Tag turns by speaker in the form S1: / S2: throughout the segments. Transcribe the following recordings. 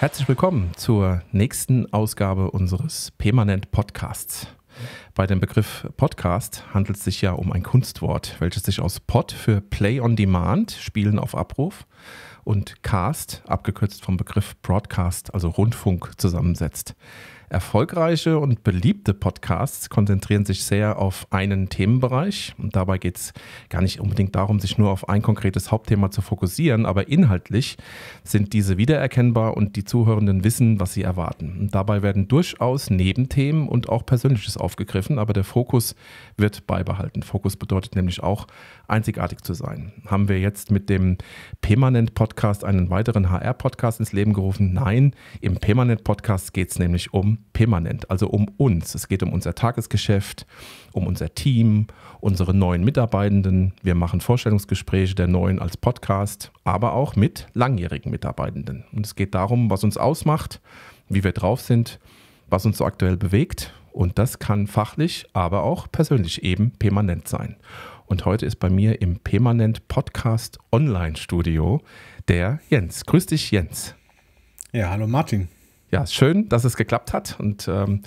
S1: Herzlich willkommen zur nächsten Ausgabe unseres Permanent Podcasts. Bei dem Begriff Podcast handelt es sich ja um ein Kunstwort, welches sich aus Pod für Play on Demand, Spielen auf Abruf, und Cast, abgekürzt vom Begriff Broadcast, also Rundfunk, zusammensetzt. Erfolgreiche und beliebte Podcasts konzentrieren sich sehr auf einen Themenbereich. Und dabei geht es gar nicht unbedingt darum, sich nur auf ein konkretes Hauptthema zu fokussieren, aber inhaltlich sind diese wiedererkennbar und die Zuhörenden wissen, was sie erwarten. Und dabei werden durchaus Nebenthemen und auch Persönliches aufgegriffen, aber der Fokus wird beibehalten. Fokus bedeutet nämlich auch einzigartig zu sein. Haben wir jetzt mit dem Permanent Podcast einen weiteren HR-Podcast ins Leben gerufen? Nein, im Permanent Podcast geht es nämlich um Permanent, also um uns. Es geht um unser Tagesgeschäft, um unser Team, unsere neuen Mitarbeitenden. Wir machen Vorstellungsgespräche der neuen als Podcast, aber auch mit langjährigen Mitarbeitenden. Und es geht darum, was uns ausmacht, wie wir drauf sind, was uns so aktuell bewegt. Und das kann fachlich, aber auch persönlich eben permanent sein. Und heute ist bei mir im Permanent Podcast Online Studio der Jens. Grüß dich, Jens. Ja, hallo Martin. Ja, schön, dass es geklappt hat. Und ähm,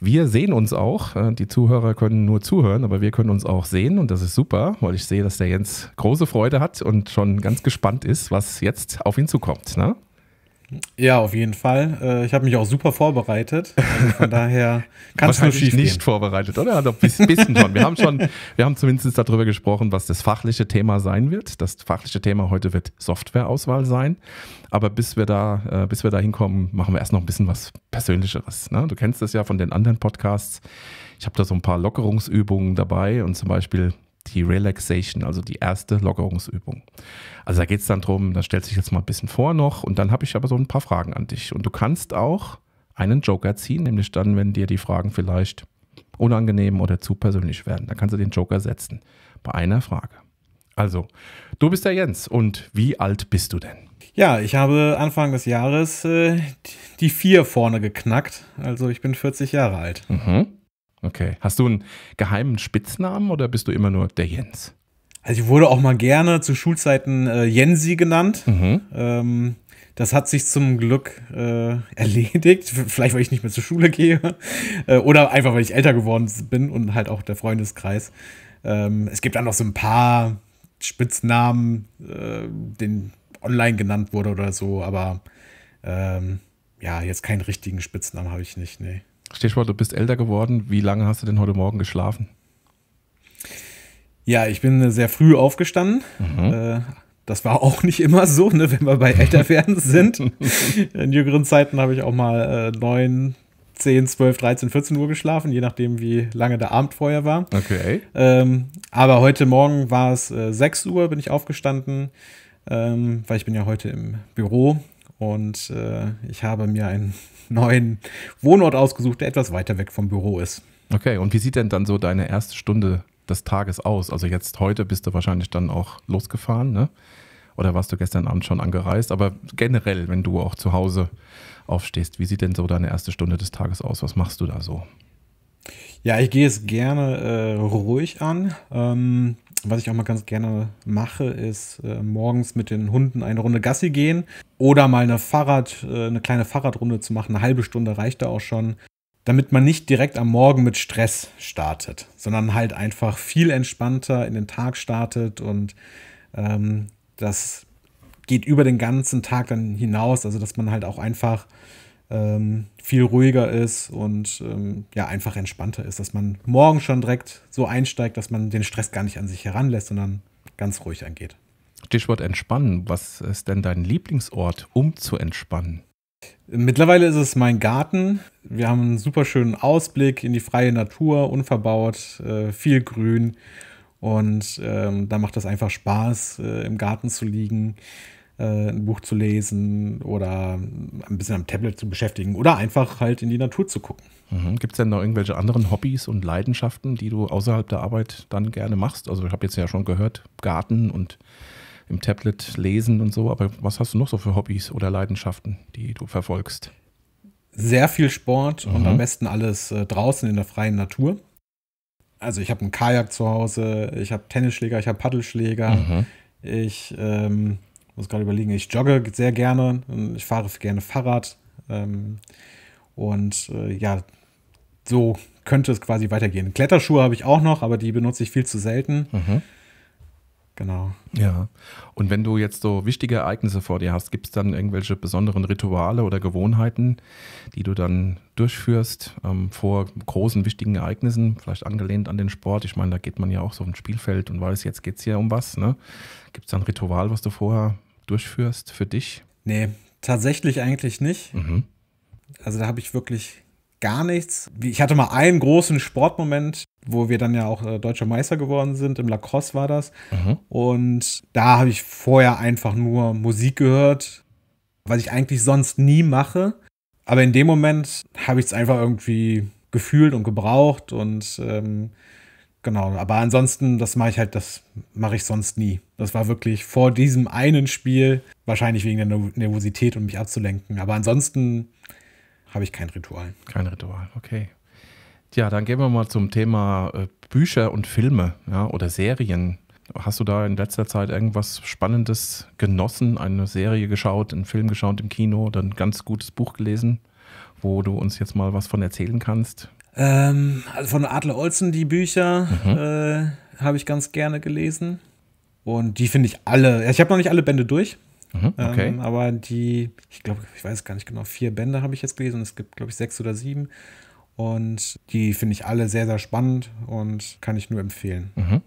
S1: wir sehen uns auch. Äh, die Zuhörer können nur zuhören, aber wir können uns auch sehen. Und das ist super, weil ich sehe, dass der Jens große Freude hat und schon ganz gespannt ist, was jetzt auf ihn zukommt. Ne?
S2: Ja, auf jeden Fall. Äh, ich habe mich auch super vorbereitet. Also von daher kann es nur schief nicht vorbereitet, oder? Doch also ein bisschen schon. Wir haben schon, wir haben
S1: zumindest darüber gesprochen, was das fachliche Thema sein wird. Das fachliche Thema heute wird Softwareauswahl sein. Aber bis wir da, äh, bis wir da hinkommen, machen wir erst noch ein bisschen was Persönlicheres. Ne? Du kennst das ja von den anderen Podcasts. Ich habe da so ein paar Lockerungsübungen dabei und zum Beispiel die Relaxation, also die erste Lockerungsübung. Also da geht es dann darum, da stellst du dich jetzt mal ein bisschen vor noch und dann habe ich aber so ein paar Fragen an dich. Und du kannst auch einen Joker ziehen, nämlich dann, wenn dir die Fragen vielleicht unangenehm oder zu persönlich werden. Dann kannst du den Joker setzen bei einer Frage. Also, du bist der Jens und wie alt bist du denn?
S2: Ja, ich habe Anfang des Jahres äh, die vier vorne geknackt. Also ich bin 40 Jahre alt.
S1: Mhm. Okay. Hast du einen geheimen Spitznamen oder bist du immer nur der
S2: Jens? Also ich wurde auch mal gerne zu Schulzeiten äh, Jensi genannt. Mhm. Ähm, das hat sich zum Glück äh, erledigt. Vielleicht, weil ich nicht mehr zur Schule gehe. Äh, oder einfach, weil ich älter geworden bin und halt auch der Freundeskreis. Ähm, es gibt dann noch so ein paar Spitznamen, äh, den online genannt wurde oder so, aber ähm, ja, jetzt keinen richtigen Spitznamen habe ich nicht, nee.
S1: Stichwort, du bist älter geworden. Wie lange hast du denn heute Morgen geschlafen?
S2: Ja, ich bin sehr früh aufgestanden. Mhm. Äh, das war auch nicht immer so, ne, wenn wir bei älter werden sind. In jüngeren Zeiten habe ich auch mal äh, 9, 10, 12, 13, 14 Uhr geschlafen, je nachdem, wie lange der Abend vorher war. Okay. Ähm, aber heute Morgen war es äh, 6 Uhr, bin ich aufgestanden, ähm, weil ich bin ja heute im Büro und äh, ich habe mir ein neuen Wohnort ausgesucht,
S1: der etwas weiter weg vom Büro ist. Okay, und wie sieht denn dann so deine erste Stunde des Tages aus? Also jetzt heute bist du wahrscheinlich dann auch losgefahren, ne? Oder warst du gestern Abend schon angereist? Aber generell, wenn du auch zu Hause aufstehst, wie sieht denn so deine erste Stunde des Tages aus? Was machst du da so?
S2: Ja, ich gehe es gerne äh, ruhig an. Ähm, was ich auch mal ganz gerne mache, ist äh, morgens mit den Hunden eine Runde Gassi gehen oder mal eine Fahrrad, äh, eine kleine Fahrradrunde zu machen. Eine halbe Stunde reicht da auch schon, damit man nicht direkt am Morgen mit Stress startet, sondern halt einfach viel entspannter in den Tag startet und ähm, das geht über den ganzen Tag dann hinaus. Also dass man halt auch einfach ähm, viel ruhiger ist und ähm, ja einfach entspannter ist, dass man morgen schon direkt so einsteigt, dass man den Stress gar nicht an sich heranlässt, sondern ganz ruhig angeht.
S1: Stichwort entspannen. Was ist denn dein Lieblingsort, um zu entspannen?
S2: Mittlerweile ist es mein Garten. Wir haben einen super schönen Ausblick in die freie Natur, unverbaut, äh, viel Grün. Und ähm, da macht es einfach Spaß, äh, im Garten zu liegen, äh, ein Buch
S1: zu lesen oder ein bisschen am Tablet zu beschäftigen oder einfach halt in die Natur zu gucken. Mhm. Gibt es denn noch irgendwelche anderen Hobbys und Leidenschaften, die du außerhalb der Arbeit dann gerne machst? Also ich habe jetzt ja schon gehört, Garten und im Tablet lesen und so, aber was hast du noch so für Hobbys oder Leidenschaften, die du verfolgst?
S2: Sehr viel Sport mhm. und am mhm. besten alles äh, draußen in der freien Natur. Also ich habe einen Kajak zu Hause, ich habe Tennisschläger, ich habe Paddelschläger, mhm. ich ähm, muss gerade überlegen, ich jogge sehr gerne, ich fahre gerne Fahrrad. Ähm, und äh, ja, so könnte es quasi weitergehen. Kletterschuhe habe ich auch noch, aber die benutze ich viel zu selten.
S1: Mhm. Genau. Ja. Und wenn du jetzt so wichtige Ereignisse vor dir hast, gibt es dann irgendwelche besonderen Rituale oder Gewohnheiten, die du dann durchführst ähm, vor großen, wichtigen Ereignissen, vielleicht angelehnt an den Sport? Ich meine, da geht man ja auch so auf ein Spielfeld und weiß, jetzt geht es hier um was. Ne? Gibt es dann ein Ritual, was du vorher durchführst für dich?
S2: Nee, tatsächlich eigentlich nicht. Mhm. Also da habe ich wirklich gar nichts. Ich hatte mal einen großen Sportmoment, wo wir dann ja auch äh, deutscher Meister geworden sind. Im Lacrosse war das. Mhm. Und da habe ich vorher einfach nur Musik gehört, was ich eigentlich sonst nie mache. Aber in dem Moment habe ich es einfach irgendwie gefühlt und gebraucht und ähm, Genau, aber ansonsten, das mache ich halt, das mache ich sonst nie. Das war wirklich vor diesem einen Spiel, wahrscheinlich wegen der Nervosität und um mich abzulenken. Aber ansonsten habe ich kein Ritual.
S1: Kein Ritual, okay. Tja, dann gehen wir mal zum Thema äh, Bücher und Filme ja, oder Serien. Hast du da in letzter Zeit irgendwas Spannendes genossen? Eine Serie geschaut, einen Film geschaut im Kino oder ein ganz gutes Buch gelesen, wo du uns jetzt mal was von erzählen kannst?
S2: Ähm, also von Adler Olsen die Bücher mhm. äh, habe ich ganz gerne gelesen. Und die finde ich alle. Ich habe noch nicht alle Bände durch. Mhm, ähm, okay. ähm, aber die, ich glaube, ich weiß gar nicht genau, vier Bände habe ich jetzt gelesen. Es gibt, glaube ich, sechs oder sieben. Und die finde ich alle sehr, sehr spannend und kann ich nur empfehlen. Mhm.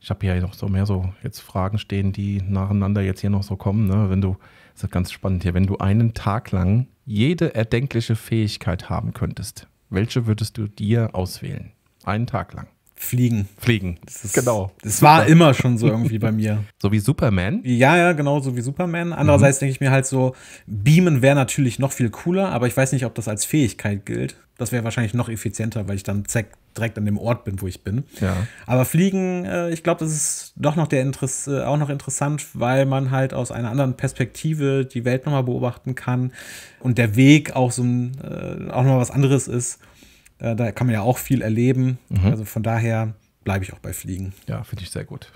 S1: Ich habe hier noch so mehr so jetzt Fragen stehen, die nacheinander jetzt hier noch so kommen. Ne? Wenn du, das ist ganz spannend hier, wenn du einen Tag lang jede erdenkliche Fähigkeit haben könntest, welche würdest du dir auswählen? Einen Tag lang. Fliegen. Fliegen. Das ist, genau. Das Super. war immer schon so irgendwie bei mir. So wie Superman?
S2: Ja, ja, genau, so wie Superman. Andererseits mhm. denke ich mir halt so, beamen wäre natürlich noch viel cooler, aber ich weiß nicht, ob das als Fähigkeit gilt. Das wäre wahrscheinlich noch effizienter, weil ich dann zack, direkt an dem Ort bin, wo ich bin. Ja. Aber Fliegen, äh, ich glaube, das ist doch noch der Interess äh, auch noch interessant, weil man halt aus einer anderen Perspektive die Welt nochmal beobachten kann und der Weg auch so ein, äh, auch nochmal was anderes ist. Äh, da kann man ja auch viel erleben. Mhm. Also von daher bleibe ich auch bei Fliegen.
S1: Ja, finde ich sehr gut.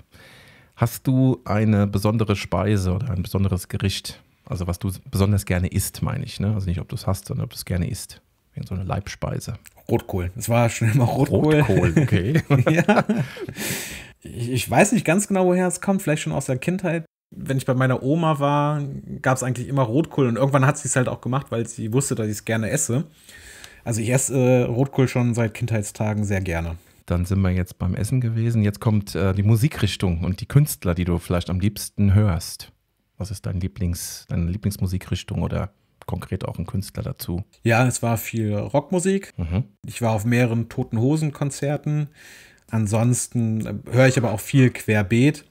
S1: Hast du eine besondere Speise oder ein besonderes Gericht? Also was du besonders gerne isst, meine ich. Ne? Also nicht, ob du es hast, sondern ob du es gerne isst. Wegen so eine Leibspeise. Rotkohl. Es war schon immer Rotkohl. Rotkohl, okay. ja.
S2: Ich, ich weiß nicht ganz genau, woher es kommt. Vielleicht schon aus der Kindheit wenn ich bei meiner Oma war, gab es eigentlich immer Rotkohl und irgendwann hat sie es halt auch gemacht, weil sie wusste, dass ich es gerne esse. Also ich esse äh, Rotkohl schon seit Kindheitstagen sehr gerne.
S1: Dann sind wir jetzt beim Essen gewesen. Jetzt kommt äh, die Musikrichtung und die Künstler, die du vielleicht am liebsten hörst. Was ist dein Lieblings, deine Lieblingsmusikrichtung oder konkret auch ein Künstler dazu?
S2: Ja, es war viel Rockmusik. Mhm. Ich war auf mehreren Toten Hosen Konzerten. Ansonsten äh, höre ich aber auch viel querbeet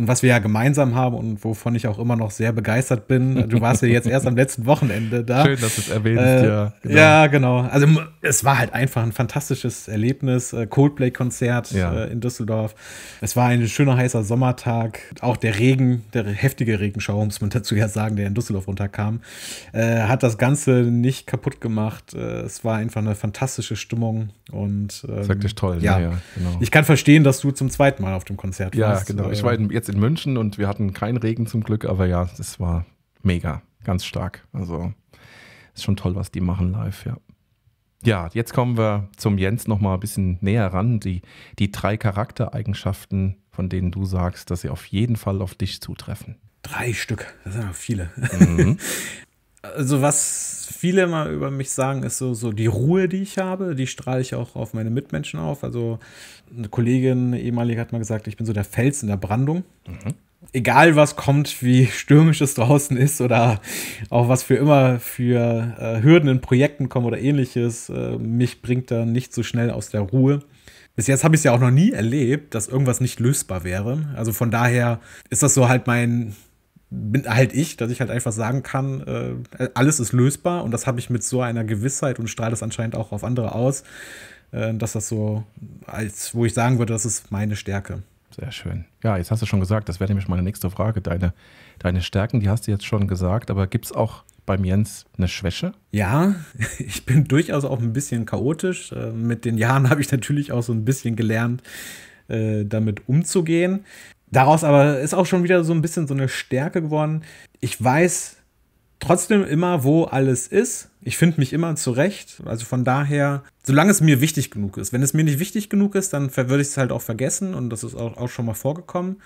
S2: und was wir ja gemeinsam haben und wovon ich auch immer noch sehr begeistert bin. Du warst ja jetzt erst am letzten Wochenende da. Schön, dass du es erwähnst, äh, ja. Genau. Ja, genau. Also es war halt einfach ein fantastisches Erlebnis. Äh, Coldplay-Konzert ja. Äh, in Düsseldorf. Es war ein schöner heißer Sommertag. Auch der Regen, der heftige Regenschau, muss man dazu ja sagen, der in Düsseldorf runterkam, äh, hat das Ganze nicht kaputt gemacht. Äh, es war einfach eine fantastische Stimmung und ähm, wirklich toll, ja. ja genau. Ich kann verstehen, dass du zum zweiten Mal auf dem Konzert warst. Ja, genau. Ich war
S1: jetzt in München und wir hatten keinen Regen zum Glück, aber ja, es war mega, ganz stark. Also ist schon toll, was die machen live, ja. Ja, jetzt kommen wir zum Jens nochmal ein bisschen näher ran. Die, die drei Charaktereigenschaften, von denen du sagst, dass sie auf jeden Fall auf dich zutreffen.
S2: Drei Stück, das sind auch viele. Mhm. also was viele immer über mich sagen, ist so, so die Ruhe, die ich habe, die strahle ich auch auf meine Mitmenschen auf. Also eine Kollegin, eine ehemalige, hat mal gesagt, ich bin so der Fels in der Brandung. Mhm. Egal was kommt, wie stürmisch es draußen ist oder auch was für immer für äh, Hürden in Projekten kommen oder ähnliches, äh, mich bringt da nicht so schnell aus der Ruhe. Bis jetzt habe ich es ja auch noch nie erlebt, dass irgendwas nicht lösbar wäre. Also von daher ist das so halt mein, bin halt ich, dass ich halt einfach sagen kann, äh, alles ist lösbar und das habe ich mit so einer Gewissheit und strahle das anscheinend auch auf andere aus, äh, dass das so, als wo ich sagen würde, das ist meine Stärke.
S1: Sehr schön. Ja, jetzt hast du schon gesagt, das wäre nämlich meine nächste Frage. Deine, deine Stärken, die hast du jetzt schon gesagt, aber gibt es auch beim Jens eine Schwäche?
S2: Ja, ich bin durchaus auch ein bisschen chaotisch. Äh, mit den Jahren habe ich natürlich auch so ein bisschen gelernt, äh, damit umzugehen. Daraus aber ist auch schon wieder so ein bisschen so eine Stärke geworden. Ich weiß trotzdem immer, wo alles ist. Ich finde mich immer zurecht. Also von daher, solange es mir wichtig genug ist. Wenn es mir nicht wichtig genug ist, dann würde ich es halt auch vergessen und das ist auch, auch schon mal vorgekommen.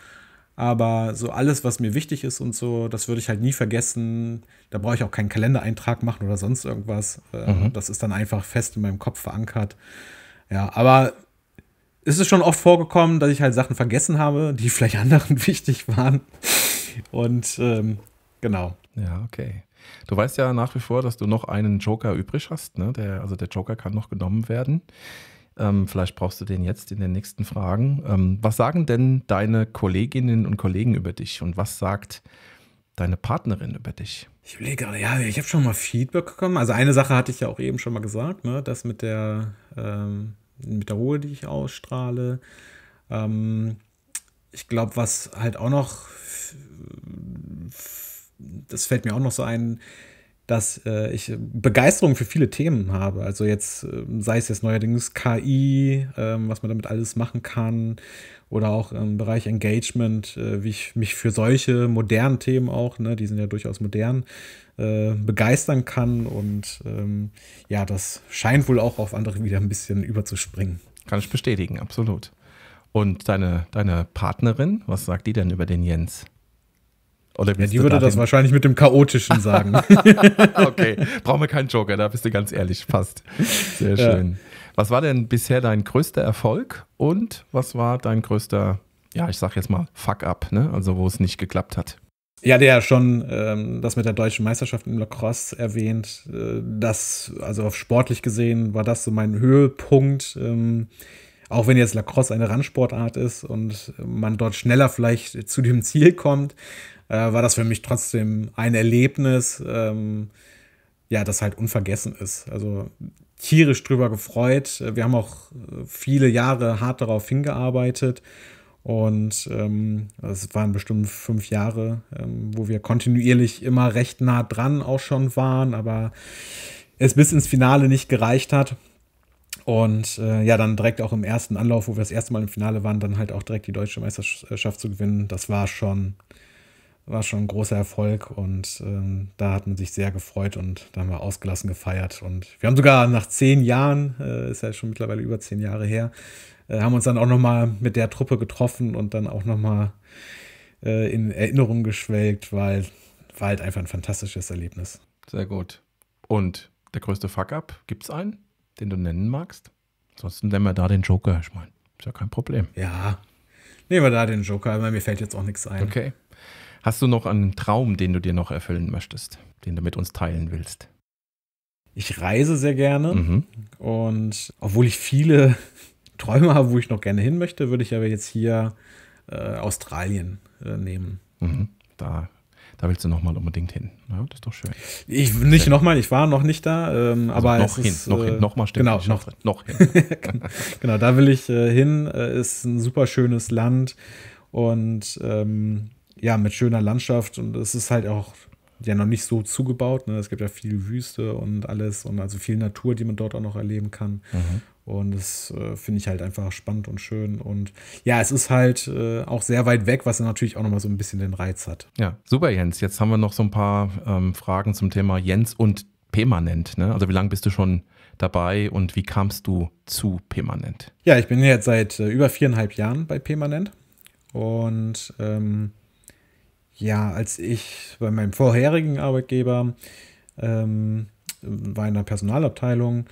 S2: Aber so alles, was mir wichtig ist und so, das würde ich halt nie vergessen. Da brauche ich auch keinen Kalendereintrag machen oder sonst irgendwas. Äh, mhm. Das ist dann einfach fest in meinem Kopf verankert. Ja, aber es ist schon oft vorgekommen, dass ich halt Sachen vergessen habe, die vielleicht anderen wichtig waren.
S1: Und ähm, genau. Ja, okay. Du weißt ja nach wie vor, dass du noch einen Joker übrig hast. Ne? Der, also der Joker kann noch genommen werden. Ähm, vielleicht brauchst du den jetzt in den nächsten Fragen. Ähm, was sagen denn deine Kolleginnen und Kollegen über dich und was sagt deine Partnerin über dich? Ich
S2: überlege gerade, ja, ich habe schon mal Feedback bekommen. Also eine Sache hatte ich ja auch eben schon mal gesagt, ne? das mit der ähm, mit der Ruhe, die ich ausstrahle. Ähm, ich glaube, was halt auch noch, das fällt mir auch noch so ein, dass äh, ich Begeisterung für viele Themen habe. Also jetzt, ähm, sei es jetzt neuerdings KI, ähm, was man damit alles machen kann, oder auch im Bereich Engagement, äh, wie ich mich für solche modernen Themen auch, ne, die sind ja durchaus modern, äh, begeistern kann. Und ähm, ja, das scheint wohl
S1: auch auf andere wieder ein bisschen überzuspringen. Kann ich bestätigen, absolut. Und deine, deine Partnerin, was sagt die denn über den Jens? Oder ja, die würde das wahrscheinlich
S2: mit dem Chaotischen sagen.
S1: okay, brauchen wir keinen Joker, da bist du ganz ehrlich, passt. Sehr schön. Ja. Was war denn bisher dein größter Erfolg und was war dein größter, ja, ich sag jetzt mal, Fuck-up, ne? Also wo es nicht geklappt hat?
S2: Ja, der schon ähm, das mit der deutschen Meisterschaft im Lacrosse erwähnt. Äh, das, also sportlich gesehen, war das so mein Höhepunkt. Ähm, auch wenn jetzt Lacrosse eine Randsportart ist und man dort schneller vielleicht zu dem Ziel kommt, äh, war das für mich trotzdem ein Erlebnis, ähm, ja, das halt unvergessen ist. Also tierisch drüber gefreut. Wir haben auch äh, viele Jahre hart darauf hingearbeitet. Und ähm, es ähm, waren bestimmt fünf Jahre, ähm, wo wir kontinuierlich immer recht nah dran auch schon waren, aber es bis ins Finale nicht gereicht hat. Und äh, ja, dann direkt auch im ersten Anlauf, wo wir das erste Mal im Finale waren, dann halt auch direkt die deutsche Meisterschaft zu gewinnen. Das war schon, war schon ein großer Erfolg und ähm, da hat man sich sehr gefreut und da haben wir ausgelassen gefeiert. Und wir haben sogar nach zehn Jahren, äh, ist ja schon mittlerweile über zehn Jahre her, äh, haben uns dann auch nochmal mit der Truppe getroffen und dann auch nochmal äh, in Erinnerung geschwelgt, weil war halt einfach
S1: ein fantastisches Erlebnis. Sehr gut. Und der größte Fuck-up, gibt es einen? den du nennen magst? Ansonsten nehmen wir da den Joker. Ich meine, ist ja kein Problem. Ja, nehmen wir da den Joker, weil mir fällt jetzt auch nichts ein. Okay. Hast du noch einen Traum, den du dir noch erfüllen möchtest, den du mit uns teilen willst? Ich reise sehr gerne mhm.
S2: und obwohl ich viele Träume habe, wo ich noch gerne hin möchte, würde ich aber jetzt hier
S1: äh, Australien äh, nehmen. Mhm. Da da willst du nochmal unbedingt hin. Ja, das ist doch schön. Ich nicht
S2: nochmal, ich war noch nicht da, ähm, also aber noch hin, ist, noch hin, äh, nochmal stimmt. Genau, noch, noch hin. genau, da will ich äh, hin. Äh, ist ein super schönes Land und ähm, ja, mit schöner Landschaft und es ist halt auch ja noch nicht so zugebaut. Ne? Es gibt ja viel Wüste und alles und also viel Natur, die man dort auch noch erleben kann. Mhm. Und das äh, finde ich halt einfach spannend und schön. Und ja, es ist halt äh, auch sehr weit weg, was natürlich auch nochmal so ein bisschen den Reiz hat.
S1: Ja, super, Jens. Jetzt haben wir noch so ein paar ähm, Fragen zum Thema Jens und Permanent. Ne? Also wie lange bist du schon dabei und wie kamst du zu Permanent?
S2: Ja, ich bin jetzt seit äh, über viereinhalb Jahren bei Permanent. Und ähm, ja, als ich bei meinem vorherigen Arbeitgeber ähm, war in der Personalabteilung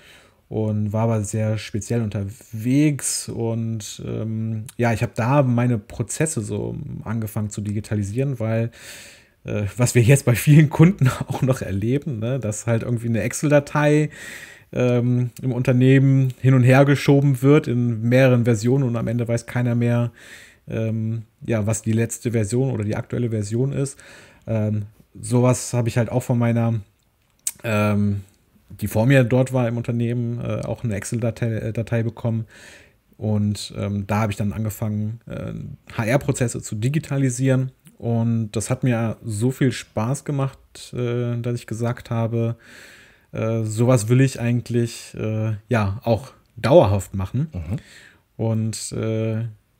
S2: und war aber sehr speziell unterwegs. Und ähm, ja, ich habe da meine Prozesse so angefangen zu digitalisieren, weil äh, was wir jetzt bei vielen Kunden auch noch erleben, ne, dass halt irgendwie eine Excel-Datei ähm, im Unternehmen hin und her geschoben wird in mehreren Versionen und am Ende weiß keiner mehr, ähm, ja, was die letzte Version oder die aktuelle Version ist. Ähm, sowas habe ich halt auch von meiner ähm, die vor mir dort war im Unternehmen, äh, auch eine Excel-Datei äh, bekommen. Und ähm, da habe ich dann angefangen, äh, HR-Prozesse zu digitalisieren. Und das hat mir so viel Spaß gemacht, äh, dass ich gesagt habe, äh, sowas will ich eigentlich äh, ja auch dauerhaft machen. Mhm. Und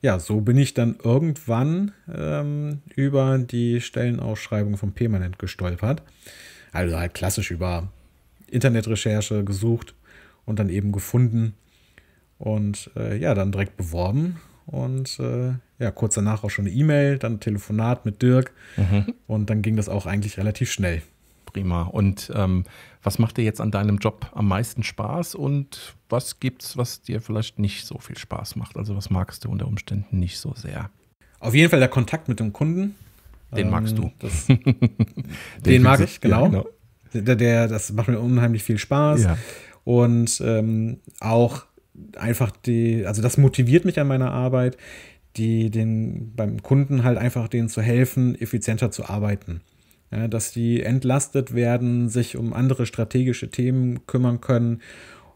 S2: ja, so bin ich dann irgendwann ähm, über die Stellenausschreibung von Permanent gestolpert. Also halt klassisch über Internetrecherche gesucht und dann eben gefunden und äh, ja, dann direkt beworben und äh, ja,
S1: kurz danach auch schon eine E-Mail, dann ein Telefonat mit Dirk mhm. und dann ging das auch eigentlich relativ schnell. Prima. Und ähm, was macht dir jetzt an deinem Job am meisten Spaß und was gibt's, was dir vielleicht nicht so viel Spaß macht? Also was magst du unter Umständen nicht so sehr?
S2: Auf jeden Fall der Kontakt mit dem Kunden. Den magst du. Ähm, das,
S1: den, den mag ich, genau. Ja, genau.
S2: Der, der, das macht mir unheimlich viel Spaß. Ja. Und ähm, auch einfach die, also das motiviert mich an meiner Arbeit, die den beim Kunden halt einfach denen zu helfen, effizienter zu arbeiten. Ja, dass die entlastet werden, sich um andere strategische Themen kümmern können.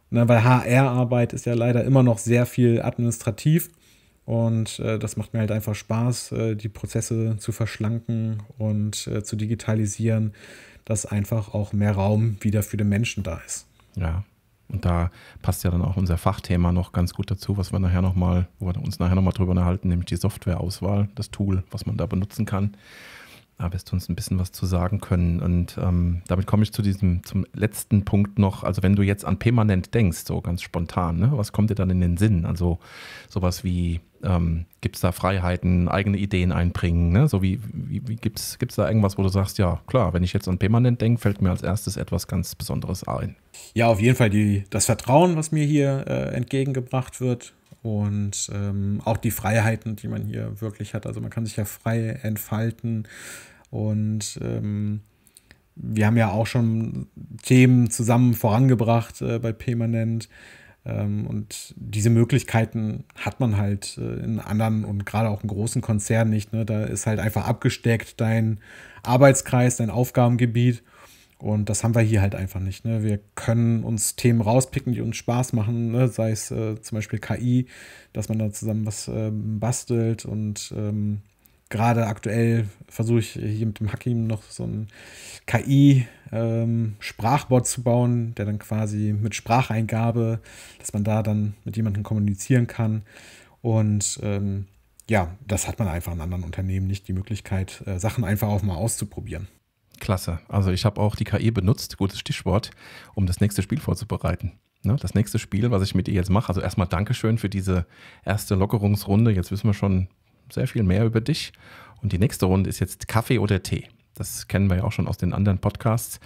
S2: Na, weil HR-Arbeit ist ja leider immer noch sehr viel administrativ und äh, das macht mir halt einfach Spaß, äh, die Prozesse zu verschlanken und äh, zu digitalisieren dass einfach auch mehr Raum wieder für den Menschen da ist.
S1: Ja. Und da passt ja dann auch unser Fachthema noch ganz gut dazu, was wir nachher nochmal, wo wir uns nachher nochmal drüber unterhalten, nämlich die Softwareauswahl, das Tool, was man da benutzen kann da wirst du uns ein bisschen was zu sagen können. Und ähm, damit komme ich zu diesem, zum letzten Punkt noch. Also wenn du jetzt an permanent denkst, so ganz spontan, ne? was kommt dir dann in den Sinn? Also sowas wie, ähm, gibt es da Freiheiten, eigene Ideen einbringen? Ne? So wie, wie, wie gibt es da irgendwas, wo du sagst, ja klar, wenn ich jetzt an permanent denke, fällt mir als erstes etwas ganz Besonderes ein.
S2: Ja, auf jeden Fall die, das Vertrauen, was mir hier äh, entgegengebracht wird und ähm, auch die Freiheiten, die man hier wirklich hat. Also man kann sich ja frei entfalten und ähm, wir haben ja auch schon Themen zusammen vorangebracht äh, bei Permanent. Ähm, und diese Möglichkeiten hat man halt äh, in anderen und gerade auch in großen Konzernen nicht. Ne? Da ist halt einfach abgesteckt dein Arbeitskreis, dein Aufgabengebiet. Und das haben wir hier halt einfach nicht. Ne? Wir können uns Themen rauspicken, die uns Spaß machen, ne? sei es äh, zum Beispiel KI, dass man da zusammen was ähm, bastelt. Und ähm, gerade aktuell versuche ich hier mit dem Hakim noch so einen KI-Sprachbot ähm, zu bauen, der dann quasi mit Spracheingabe, dass man da dann mit jemandem kommunizieren kann. Und ähm, ja, das hat man einfach in anderen Unternehmen nicht die Möglichkeit, äh, Sachen einfach auch mal auszuprobieren
S1: klasse. Also ich habe auch die KI e benutzt, gutes Stichwort, um das nächste Spiel vorzubereiten. Ne, das nächste Spiel, was ich mit ihr jetzt mache, also erstmal Dankeschön für diese erste Lockerungsrunde. Jetzt wissen wir schon sehr viel mehr über dich. Und die nächste Runde ist jetzt Kaffee oder Tee. Das kennen wir ja auch schon aus den anderen Podcasts.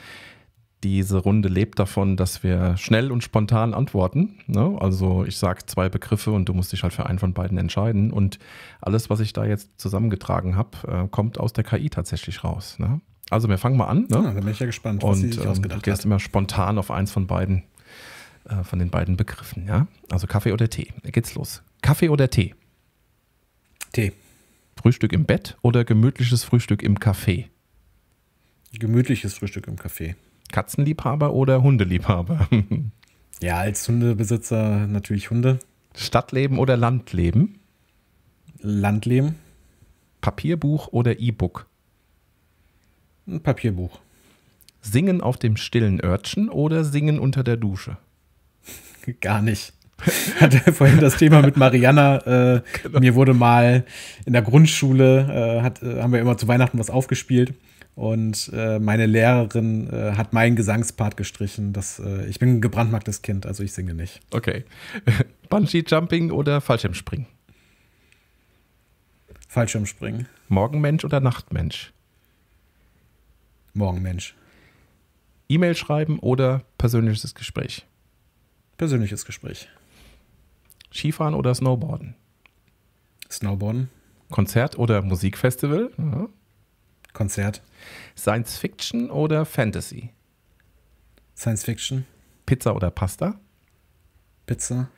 S1: Diese Runde lebt davon, dass wir schnell und spontan antworten. Ne, also ich sage zwei Begriffe und du musst dich halt für einen von beiden entscheiden. Und alles, was ich da jetzt zusammengetragen habe, äh, kommt aus der KI e tatsächlich raus. Ne? Also wir fangen mal an. Ne? Ah, da bin ich ja gespannt, was Und, sich ähm, ausgedacht hat. Du gehst hat. immer spontan auf eins von beiden, äh, von den beiden Begriffen, ja? Also Kaffee oder Tee. Da geht's los. Kaffee oder Tee? Tee. Frühstück im Bett oder gemütliches Frühstück im Café? Gemütliches
S2: Frühstück im Café.
S1: Katzenliebhaber oder Hundeliebhaber?
S2: ja, als Hundebesitzer natürlich Hunde. Stadtleben oder Landleben? Landleben.
S1: Papierbuch oder E-Book? Ein Papierbuch. Singen auf dem stillen Örtchen oder singen unter der Dusche? Gar nicht. Hatte vorhin das Thema mit Mariana. Äh, genau. Mir wurde mal
S2: in der Grundschule, äh, hat, äh, haben wir immer zu Weihnachten was aufgespielt. Und äh, meine Lehrerin äh, hat meinen Gesangspart gestrichen. Das, äh, ich bin ein gebrandmarktes Kind, also ich singe nicht.
S1: Okay. Bungee Jumping oder Fallschirmspringen? Fallschirmspringen. Morgenmensch oder Nachtmensch? Morgenmensch. E-Mail schreiben oder persönliches Gespräch? Persönliches Gespräch. Skifahren oder Snowboarden? Snowboarden. Konzert oder Musikfestival? Mhm. Konzert. Science Fiction oder Fantasy? Science Fiction. Pizza oder Pasta? Pizza.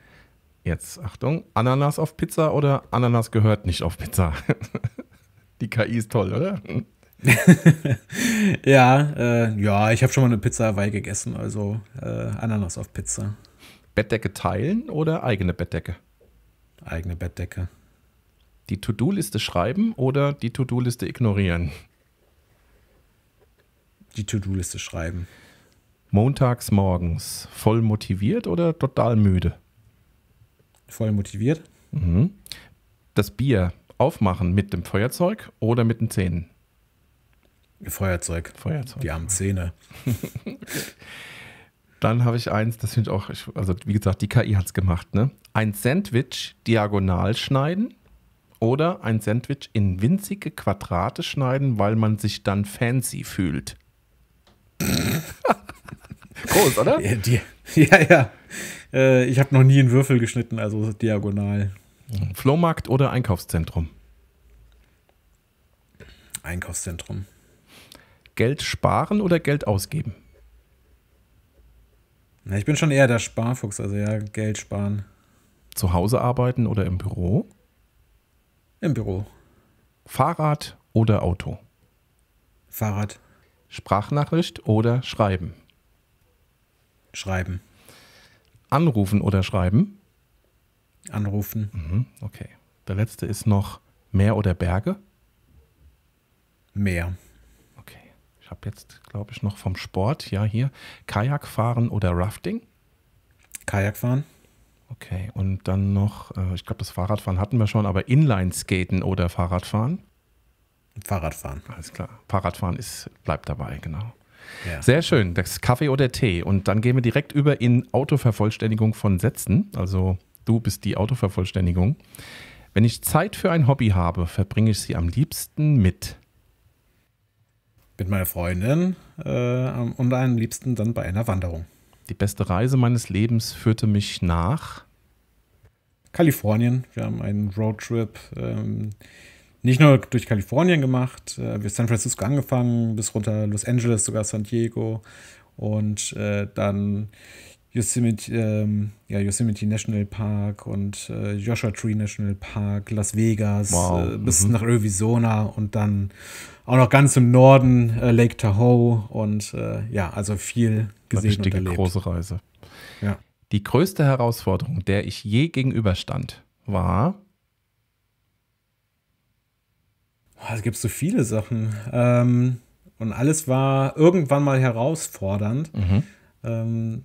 S1: Jetzt Achtung, Ananas auf Pizza oder Ananas gehört nicht auf Pizza? Die KI ist toll, oder? ja,
S2: äh, ja, ich habe schon mal eine Pizza Hawaii gegessen, also äh, Ananas auf Pizza.
S1: Bettdecke teilen oder eigene Bettdecke? Eigene Bettdecke. Die To-Do-Liste schreiben oder die To-Do-Liste ignorieren? Die To-Do-Liste schreiben. Montags morgens voll motiviert oder total müde? Voll motiviert. Mhm. Das Bier aufmachen mit dem Feuerzeug oder mit den Zähnen?
S2: Feuerzeug. Feuerzeug. Die haben
S1: Zähne. Dann habe ich eins, das finde ich auch, also wie gesagt, die KI hat es gemacht, ne? Ein Sandwich diagonal schneiden oder ein Sandwich in winzige Quadrate schneiden, weil man sich dann fancy fühlt. Groß, oder? Ja, die, ja. ja. Äh,
S2: ich habe noch nie einen Würfel geschnitten, also diagonal.
S1: Flohmarkt oder Einkaufszentrum?
S2: Einkaufszentrum.
S1: Geld sparen oder Geld ausgeben? Na, ich bin schon eher der Sparfuchs, also ja, Geld sparen. Zu Hause arbeiten oder im Büro? Im Büro. Fahrrad oder Auto? Fahrrad. Sprachnachricht oder schreiben? Schreiben. Anrufen oder schreiben? Anrufen. Mhm, okay. Der letzte ist noch Meer oder Berge? Meer. Ich habe jetzt, glaube ich, noch vom Sport, ja, hier, Kajakfahren oder Rafting? Kajakfahren. Okay, und dann noch, äh, ich glaube, das Fahrradfahren hatten wir schon, aber Inline-Skaten oder Fahrradfahren? Fahrradfahren. Alles klar. Fahrradfahren ist, bleibt dabei, genau. Ja. Sehr schön. Das Kaffee oder Tee. Und dann gehen wir direkt über in Autovervollständigung von Sätzen. Also du bist die Autovervollständigung. Wenn ich Zeit für ein Hobby habe, verbringe ich sie am liebsten mit mit meiner Freundin
S2: äh, und am liebsten dann bei einer Wanderung.
S1: Die beste Reise meines Lebens führte mich nach
S2: Kalifornien. Wir haben einen Roadtrip ähm, nicht nur durch Kalifornien gemacht, äh, wir San Francisco angefangen, bis runter Los Angeles, sogar San Diego und äh, dann Yosemite, ähm, ja, Yosemite National Park und äh, Joshua Tree National Park, Las Vegas, wow. äh, bis mhm. nach Arizona und dann auch noch ganz im Norden äh, Lake Tahoe und äh, ja, also viel gesehen. Eine richtige und erlebt. große
S1: Reise. Ja. Die größte Herausforderung, der ich je gegenüberstand, war.
S2: es gibt so viele Sachen. Ähm, und alles war irgendwann mal herausfordernd. Mhm. Ähm,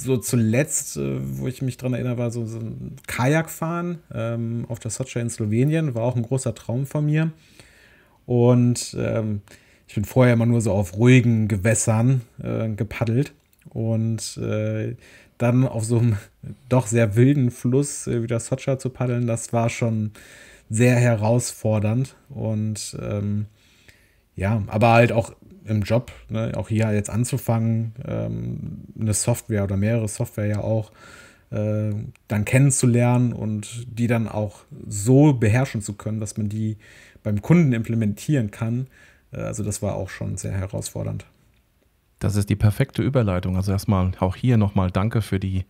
S2: so zuletzt, äh, wo ich mich dran erinnere, war so, so ein Kajakfahren ähm, auf der Sotscha in Slowenien. War auch ein großer Traum von mir. Und ähm, ich bin vorher immer nur so auf ruhigen Gewässern äh, gepaddelt. Und äh, dann auf so einem doch sehr wilden Fluss äh, wie der Sotscha zu paddeln, das war schon sehr herausfordernd. Und. Ähm, ja, aber halt auch im Job, ne, auch hier jetzt anzufangen, ähm, eine Software oder mehrere Software ja auch äh, dann kennenzulernen und die dann auch so beherrschen zu können, dass man die beim Kunden implementieren kann. Äh, also das war auch schon sehr herausfordernd.
S1: Das ist die perfekte Überleitung. Also erstmal auch hier nochmal danke für die,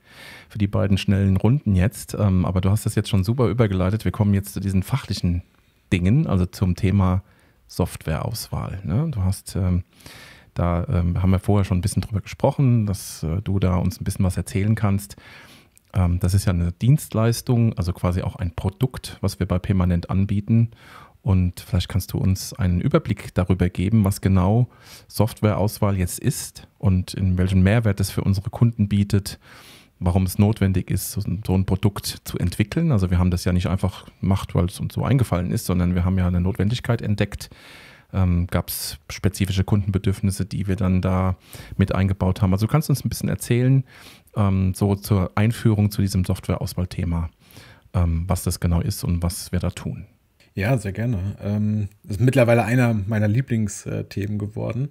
S1: für die beiden schnellen Runden jetzt. Ähm, aber du hast das jetzt schon super übergeleitet. Wir kommen jetzt zu diesen fachlichen Dingen, also zum Thema Softwareauswahl. Ne? Du hast, ähm, da ähm, haben wir vorher schon ein bisschen drüber gesprochen, dass äh, du da uns ein bisschen was erzählen kannst. Ähm, das ist ja eine Dienstleistung, also quasi auch ein Produkt, was wir bei Permanent anbieten. Und vielleicht kannst du uns einen Überblick darüber geben, was genau Softwareauswahl jetzt ist und in welchen Mehrwert es für unsere Kunden bietet warum es notwendig ist, so ein Produkt zu entwickeln. Also wir haben das ja nicht einfach gemacht, weil es uns so eingefallen ist, sondern wir haben ja eine Notwendigkeit entdeckt. Ähm, Gab es spezifische Kundenbedürfnisse, die wir dann da mit eingebaut haben. Also du kannst uns ein bisschen erzählen, ähm, so zur Einführung zu diesem Softwareauswahlthema, ähm, was das genau ist und was wir da tun.
S2: Ja, sehr gerne. Ähm, ist mittlerweile einer meiner Lieblingsthemen geworden.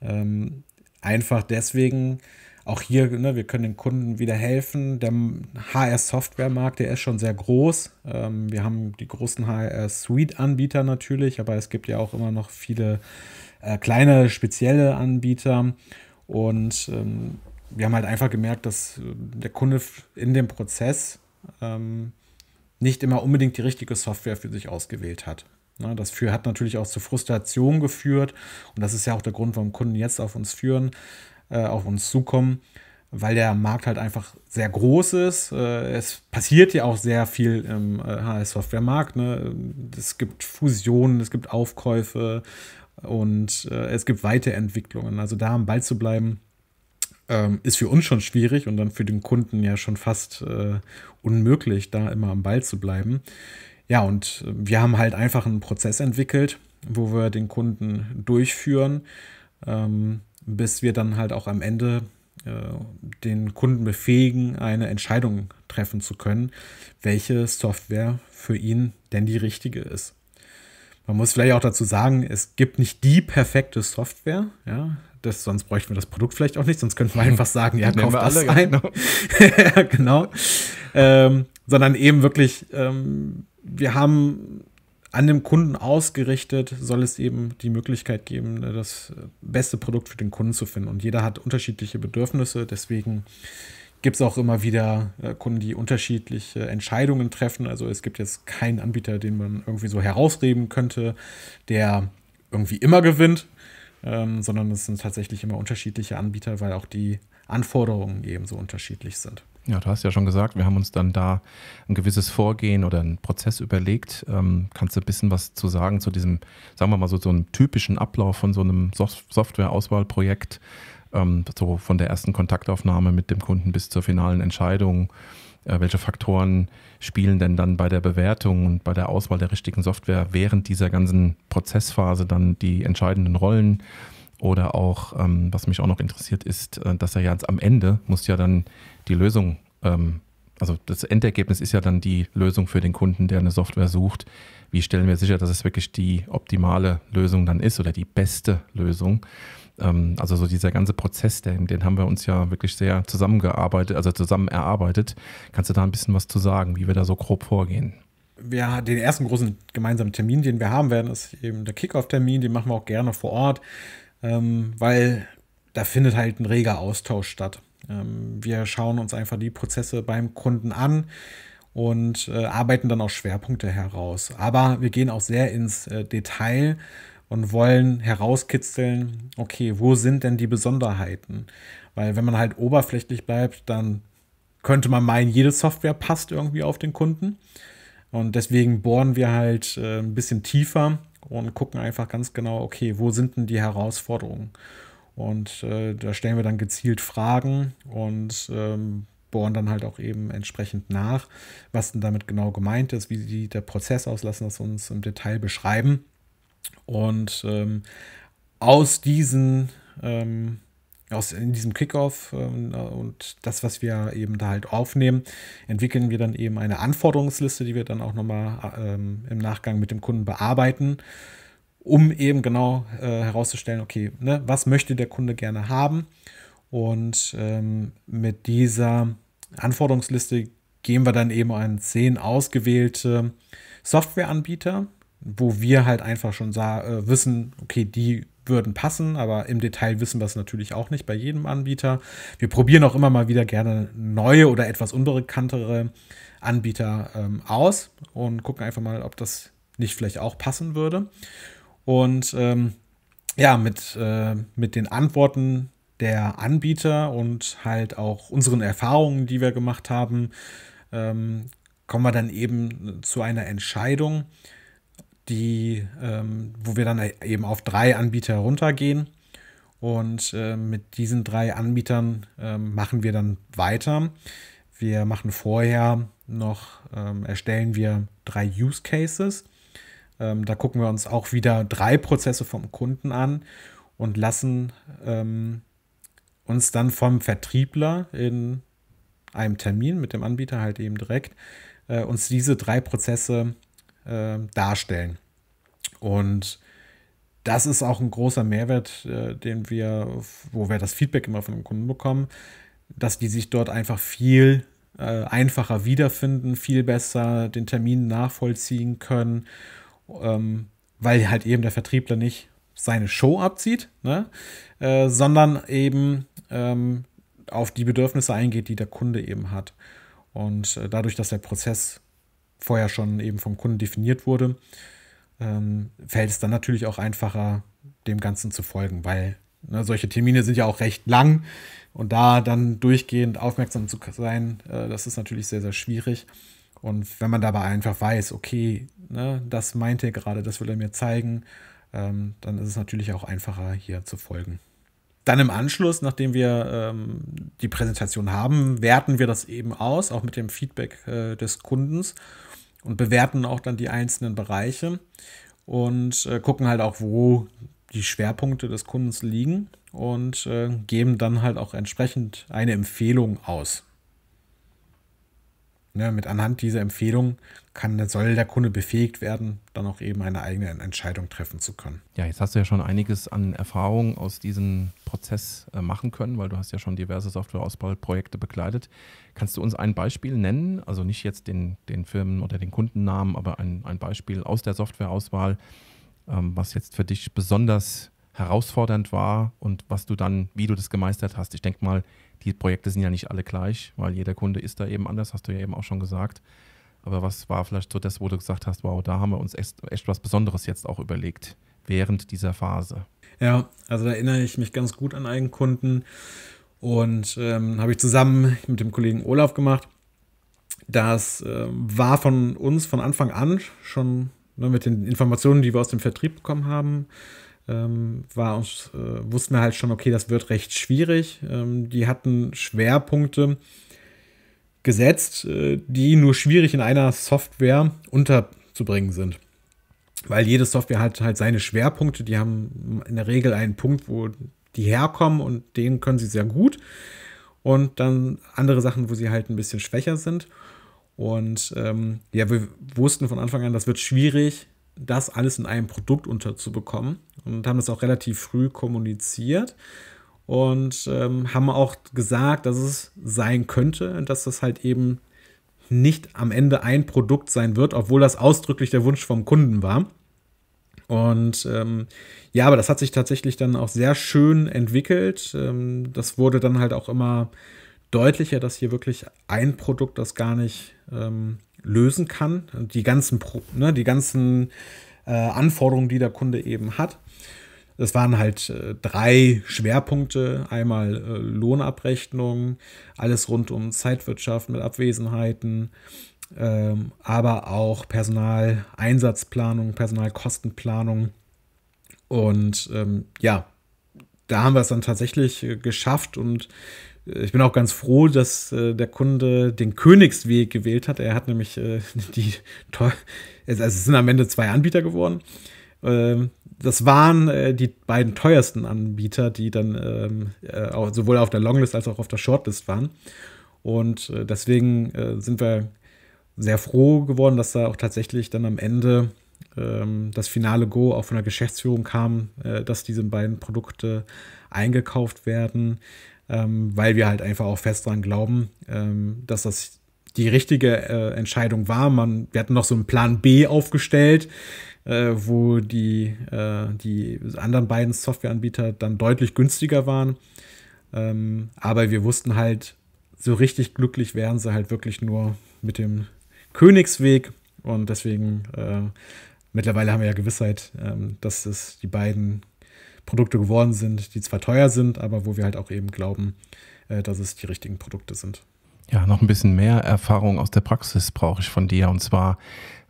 S2: Ähm, einfach deswegen, auch hier, ne, wir können den Kunden wieder helfen. Der HR-Software-Markt, der ist schon sehr groß. Ähm, wir haben die großen HR-Suite-Anbieter natürlich, aber es gibt ja auch immer noch viele äh, kleine, spezielle Anbieter. Und ähm, wir haben halt einfach gemerkt, dass äh, der Kunde in dem Prozess ähm, nicht immer unbedingt die richtige Software für sich ausgewählt hat. Na, ne, das für, hat natürlich auch zu Frustration geführt und das ist ja auch der Grund, warum Kunden jetzt auf uns führen, äh, auf uns zukommen, weil der Markt halt einfach sehr groß ist. Äh, es passiert ja auch sehr viel im HS-Software-Markt. Äh, ne? Es gibt Fusionen, es gibt Aufkäufe und äh, es gibt Weiterentwicklungen. Also da am Ball zu bleiben, ähm, ist für uns schon schwierig und dann für den Kunden ja schon fast äh, unmöglich, da immer am Ball zu bleiben. Ja, und äh, wir haben halt einfach einen Prozess entwickelt, wo wir den Kunden durchführen, ähm, bis wir dann halt auch am Ende äh, den Kunden befähigen, eine Entscheidung treffen zu können, welche Software für ihn denn die richtige ist. Man muss vielleicht auch dazu sagen, es gibt nicht die perfekte Software, ja. Das, sonst bräuchten wir das Produkt vielleicht auch nicht, sonst könnten wir einfach sagen, ja, kauft das ein. Genau. ja, genau. Ähm, sondern eben wirklich, ähm, wir haben an dem Kunden ausgerichtet soll es eben die Möglichkeit geben, äh, das äh, beste Produkt für den Kunden zu finden. Und jeder hat unterschiedliche Bedürfnisse, deswegen gibt es auch immer wieder äh, Kunden, die unterschiedliche Entscheidungen treffen. Also es gibt jetzt keinen Anbieter, den man irgendwie so herausreden könnte, der irgendwie immer gewinnt, ähm, sondern es sind tatsächlich immer unterschiedliche Anbieter, weil auch die Anforderungen eben so unterschiedlich sind.
S1: Ja, du hast ja schon gesagt, wir haben uns dann da ein gewisses Vorgehen oder einen Prozess überlegt. Ähm, kannst du ein bisschen was zu sagen zu diesem, sagen wir mal so, so einem typischen Ablauf von so einem Softwareauswahlprojekt, ähm, so von der ersten Kontaktaufnahme mit dem Kunden bis zur finalen Entscheidung? Äh, welche Faktoren spielen denn dann bei der Bewertung und bei der Auswahl der richtigen Software während dieser ganzen Prozessphase dann die entscheidenden Rollen? Oder auch, ähm, was mich auch noch interessiert, ist, äh, dass er ja jetzt am Ende muss ja dann die Lösung, ähm, also das Endergebnis ist ja dann die Lösung für den Kunden, der eine Software sucht. Wie stellen wir sicher, dass es wirklich die optimale Lösung dann ist oder die beste Lösung? Ähm, also so dieser ganze Prozess, den, den haben wir uns ja wirklich sehr zusammengearbeitet, also zusammen erarbeitet. Kannst du da ein bisschen was zu sagen, wie wir da so grob vorgehen?
S2: wir den ersten großen gemeinsamen Termin, den wir haben werden, ist eben der Kickoff-Termin. Den machen wir auch gerne vor Ort, ähm, weil da findet halt ein reger Austausch statt. Ähm, wir schauen uns einfach die Prozesse beim Kunden an und äh, arbeiten dann auch Schwerpunkte heraus. Aber wir gehen auch sehr ins äh, Detail und wollen herauskitzeln, okay, wo sind denn die Besonderheiten? Weil wenn man halt oberflächlich bleibt, dann könnte man meinen, jede Software passt irgendwie auf den Kunden. Und deswegen bohren wir halt äh, ein bisschen tiefer und gucken einfach ganz genau, okay, wo sind denn die Herausforderungen? Und äh, da stellen wir dann gezielt Fragen und ähm, bohren dann halt auch eben entsprechend nach, was denn damit genau gemeint ist, wie sieht der Prozess aus, lassen das uns im Detail beschreiben. Und ähm, aus diesen ähm, aus in diesem Kickoff ähm, und das, was wir eben da halt aufnehmen, entwickeln wir dann eben eine Anforderungsliste, die wir dann auch nochmal äh, ähm, im Nachgang mit dem Kunden bearbeiten um eben genau äh, herauszustellen, okay, ne, was möchte der Kunde gerne haben? Und ähm, mit dieser Anforderungsliste gehen wir dann eben an zehn ausgewählte Softwareanbieter, wo wir halt einfach schon äh, wissen, okay, die würden passen, aber im Detail wissen wir es natürlich auch nicht bei jedem Anbieter. Wir probieren auch immer mal wieder gerne neue oder etwas unbekanntere Anbieter ähm, aus und gucken einfach mal, ob das nicht vielleicht auch passen würde. Und ähm, ja, mit, äh, mit den Antworten der Anbieter und halt auch unseren Erfahrungen, die wir gemacht haben, ähm, kommen wir dann eben zu einer Entscheidung, die, ähm, wo wir dann eben auf drei Anbieter runtergehen. Und äh, mit diesen drei Anbietern äh, machen wir dann weiter. Wir machen vorher noch, ähm, erstellen wir drei Use Cases ähm, da gucken wir uns auch wieder drei Prozesse vom Kunden an und lassen ähm, uns dann vom Vertriebler in einem Termin mit dem Anbieter halt eben direkt äh, uns diese drei Prozesse äh, darstellen. Und das ist auch ein großer Mehrwert, äh, den wir, wo wir das Feedback immer von den Kunden bekommen, dass die sich dort einfach viel äh, einfacher wiederfinden, viel besser den Termin nachvollziehen können ähm, weil halt eben der Vertriebler nicht seine Show abzieht, ne? äh, sondern eben ähm, auf die Bedürfnisse eingeht, die der Kunde eben hat. Und äh, dadurch, dass der Prozess vorher schon eben vom Kunden definiert wurde, ähm, fällt es dann natürlich auch einfacher, dem Ganzen zu folgen, weil ne, solche Termine sind ja auch recht lang und da dann durchgehend aufmerksam zu sein, äh, das ist natürlich sehr, sehr schwierig. Und wenn man dabei einfach weiß, okay, ne, das meint er gerade, das will er mir zeigen, ähm, dann ist es natürlich auch einfacher, hier zu folgen. Dann im Anschluss, nachdem wir ähm, die Präsentation haben, werten wir das eben aus, auch mit dem Feedback äh, des Kundens und bewerten auch dann die einzelnen Bereiche und äh, gucken halt auch, wo die Schwerpunkte des Kundens liegen und äh, geben dann halt auch entsprechend eine Empfehlung aus. Ne, mit anhand dieser Empfehlung kann, soll der Kunde befähigt werden, dann auch eben eine
S1: eigene Entscheidung treffen zu können. Ja, jetzt hast du ja schon einiges an Erfahrung aus diesem Prozess äh, machen können, weil du hast ja schon diverse Softwareausbauprojekte begleitet. Kannst du uns ein Beispiel nennen, also nicht jetzt den, den Firmen oder den Kundennamen, aber ein, ein Beispiel aus der Softwareauswahl, ähm, was jetzt für dich besonders herausfordernd war und was du dann, wie du das gemeistert hast. Ich denke mal, die Projekte sind ja nicht alle gleich, weil jeder Kunde ist da eben anders, hast du ja eben auch schon gesagt. Aber was war vielleicht so das, wo du gesagt hast, wow, da haben wir uns echt, echt was Besonderes jetzt auch überlegt während dieser Phase?
S2: Ja, also da erinnere ich mich ganz gut an einen Kunden und ähm, habe ich zusammen mit dem Kollegen Olaf gemacht. Das äh, war von uns von Anfang an schon ne, mit den Informationen, die wir aus dem Vertrieb bekommen haben, ähm, war uns, äh, wussten wir halt schon, okay, das wird recht schwierig. Ähm, die hatten Schwerpunkte gesetzt, äh, die nur schwierig in einer Software unterzubringen sind. Weil jede Software hat halt seine Schwerpunkte, die haben in der Regel einen Punkt, wo die herkommen und den können sie sehr gut. Und dann andere Sachen, wo sie halt ein bisschen schwächer sind. Und ähm, ja, wir wussten von Anfang an, das wird schwierig, das alles in einem Produkt unterzubekommen und haben das auch relativ früh kommuniziert und ähm, haben auch gesagt, dass es sein könnte, dass das halt eben nicht am Ende ein Produkt sein wird, obwohl das ausdrücklich der Wunsch vom Kunden war. Und ähm, ja, aber das hat sich tatsächlich dann auch sehr schön entwickelt. Ähm, das wurde dann halt auch immer deutlicher, dass hier wirklich ein Produkt das gar nicht ähm, lösen kann. Die ganzen, ne, die ganzen äh, Anforderungen, die der Kunde eben hat. Das waren halt äh, drei Schwerpunkte. Einmal äh, Lohnabrechnung, alles rund um Zeitwirtschaft mit Abwesenheiten, ähm, aber auch Personaleinsatzplanung, Personalkostenplanung. Und ähm, ja, da haben wir es dann tatsächlich äh, geschafft und ich bin auch ganz froh, dass äh, der Kunde den Königsweg gewählt hat. Er hat nämlich äh, die toll, also es sind am Ende zwei Anbieter geworden. Ähm, das waren äh, die beiden teuersten Anbieter, die dann ähm, äh, auch, sowohl auf der Longlist als auch auf der Shortlist waren. Und äh, deswegen äh, sind wir sehr froh geworden, dass da auch tatsächlich dann am Ende ähm, das finale Go auch von der Geschäftsführung kam, dass diese beiden Produkte eingekauft werden ähm, weil wir halt einfach auch fest dran glauben, ähm, dass das die richtige äh, Entscheidung war. Man, wir hatten noch so einen Plan B aufgestellt, äh, wo die, äh, die anderen beiden Softwareanbieter dann deutlich günstiger waren. Ähm, aber wir wussten halt, so richtig glücklich wären sie halt wirklich nur mit dem Königsweg. Und deswegen, äh, mittlerweile haben wir ja Gewissheit, ähm, dass es die beiden Produkte geworden sind, die zwar teuer sind, aber wo wir halt auch eben glauben, äh, dass es die richtigen Produkte sind.
S1: Ja, noch ein bisschen mehr Erfahrung aus der Praxis brauche ich von dir. Und zwar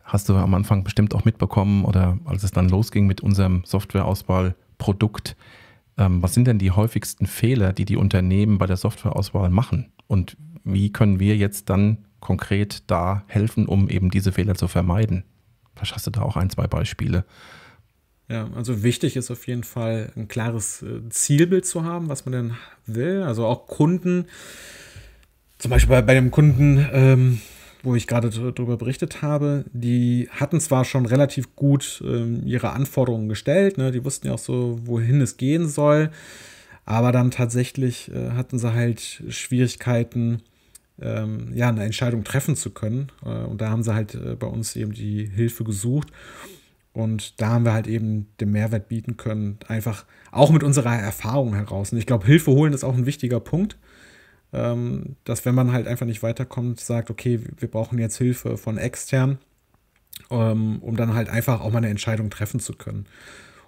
S1: hast du am Anfang bestimmt auch mitbekommen oder als es dann losging mit unserem Softwareauswahlprodukt, ähm, was sind denn die häufigsten Fehler, die die Unternehmen bei der Softwareauswahl machen? Und wie können wir jetzt dann konkret da helfen, um eben diese Fehler zu vermeiden? Vielleicht hast du da auch ein, zwei Beispiele,
S2: ja, also wichtig ist auf jeden Fall ein klares äh, Zielbild zu haben, was man denn will. Also auch Kunden, zum Beispiel bei, bei dem Kunden, ähm, wo ich gerade darüber berichtet habe, die hatten zwar schon relativ gut ähm, ihre Anforderungen gestellt, ne? die wussten ja auch so, wohin es gehen soll, aber dann tatsächlich äh, hatten sie halt Schwierigkeiten, ähm, ja, eine Entscheidung treffen zu können. Äh, und da haben sie halt äh, bei uns eben die Hilfe gesucht. Und da haben wir halt eben den Mehrwert bieten können, einfach auch mit unserer Erfahrung heraus. Und ich glaube, Hilfe holen ist auch ein wichtiger Punkt, ähm, dass wenn man halt einfach nicht weiterkommt, sagt, okay, wir brauchen jetzt Hilfe von extern, ähm, um dann halt einfach auch mal eine Entscheidung treffen zu können.